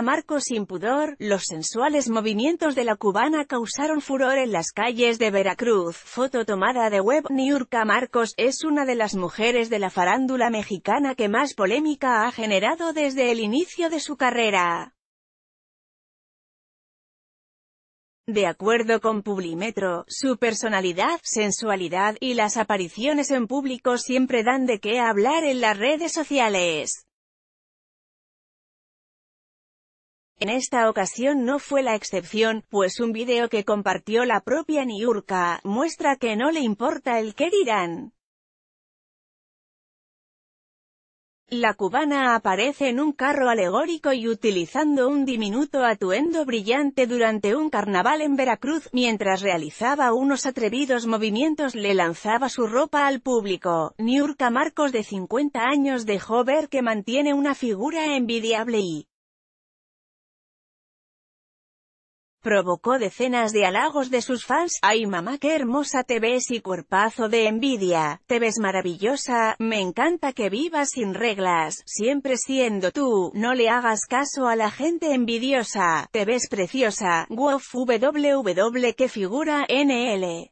Marcos sin pudor, los sensuales movimientos de la cubana causaron furor en las calles de Veracruz. Foto tomada de web Niurka Marcos, es una de las mujeres de la farándula mexicana que más polémica ha generado desde el inicio de su carrera. De acuerdo con Publimetro, su personalidad, sensualidad y las apariciones en público siempre dan de qué hablar en las redes sociales. En esta ocasión no fue la excepción, pues un video que compartió la propia Niurka, muestra que no le importa el que dirán. La cubana aparece en un carro alegórico y utilizando un diminuto atuendo brillante durante un carnaval en Veracruz, mientras realizaba unos atrevidos movimientos le lanzaba su ropa al público. Niurka Marcos de 50 años dejó ver que mantiene una figura envidiable y Provocó decenas de halagos de sus fans, ¡ay mamá qué hermosa te ves y cuerpazo de envidia! ¡Te ves maravillosa! ¡Me encanta que vivas sin reglas! ¡Siempre siendo tú! ¡No le hagas caso a la gente envidiosa! ¡Te ves preciosa! www www qué figura! ¡NL!